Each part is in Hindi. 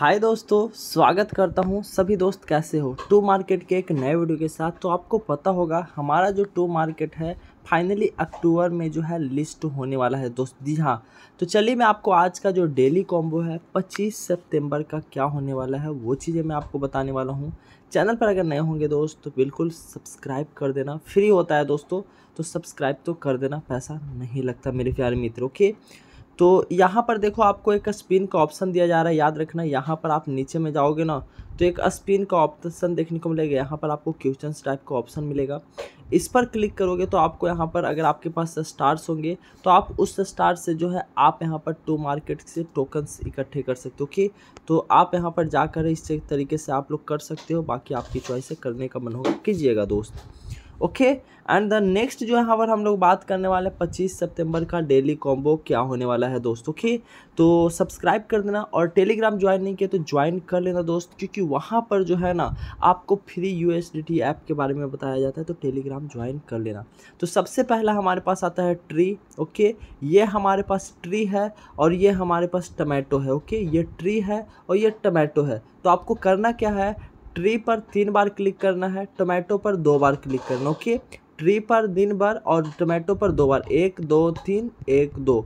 हाय दोस्तों स्वागत करता हूँ सभी दोस्त कैसे हो टू मार्केट के एक नए वीडियो के साथ तो आपको पता होगा हमारा जो टू मार्केट है फाइनली अक्टूबर में जो है लिस्ट होने वाला है दोस्त जी हाँ तो चलिए मैं आपको आज का जो डेली कॉम्बो है 25 सितंबर का क्या होने वाला है वो चीज़ें मैं आपको बताने वाला हूँ चैनल पर अगर नए होंगे दोस्त तो बिल्कुल सब्सक्राइब कर देना फ्री होता है दोस्तों तो सब्सक्राइब तो कर देना पैसा नहीं लगता मेरे प्यारे मित्र ओके okay? तो यहाँ पर देखो आपको एक स्पिन का ऑप्शन दिया जा रहा है याद रखना यहाँ पर आप नीचे में जाओगे ना तो एक स्पिन का ऑप्शन देखने को मिलेगा यहाँ पर आपको क्वेश्चन टाइप का ऑप्शन मिलेगा इस पर क्लिक करोगे तो आपको यहाँ पर अगर आपके पास स्टार्स होंगे तो आप उस स्टार से जो है आप यहाँ पर टू मार्केट से टोकन्स इकट्ठे कर सकते हो ओके तो आप यहाँ पर जाकर इस तरीके से आप लोग कर सकते हो बाकी आपकी चॉइस है करने का मन होगा कीजिएगा दोस्त ओके एंड द नेक्स्ट जो यहाँ पर हम लोग बात करने वाले हैं पच्चीस सितंबर का डेली कॉम्बो क्या होने वाला है दोस्तों ओके तो सब्सक्राइब कर देना और टेलीग्राम ज्वाइन नहीं किया तो ज्वाइन कर लेना दोस्त क्योंकि वहाँ पर जो है ना आपको फ्री यू ऐप के बारे में बताया जाता है तो टेलीग्राम ज्वाइन कर लेना तो सबसे पहला हमारे पास आता है ट्री ओके ये हमारे पास ट्री है और ये हमारे पास टमेटो है ओके ये ट्री है और ये टमेटो है तो आपको करना क्या है ट्री पर तीन बार क्लिक करना है टोमेटो पर दो बार क्लिक करना ओके ट्री पर तीन बार और टोमेटो पर दो बार एक दो तीन एक दो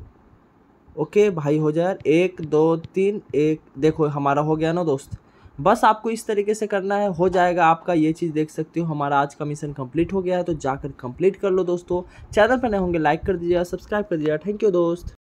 ओके भाई हो जाए एक दो तीन एक देखो हमारा हो गया ना दोस्त बस आपको इस तरीके से करना है हो जाएगा आपका ये चीज़ देख सकते हो हमारा आज का मिशन कंप्लीट हो गया है तो जाकर कंप्लीट कर लो दोस्तों चैनल पर नए होंगे लाइक कर दीजिएगा सब्सक्राइब कर दीजिएगा थैंक यू दोस्त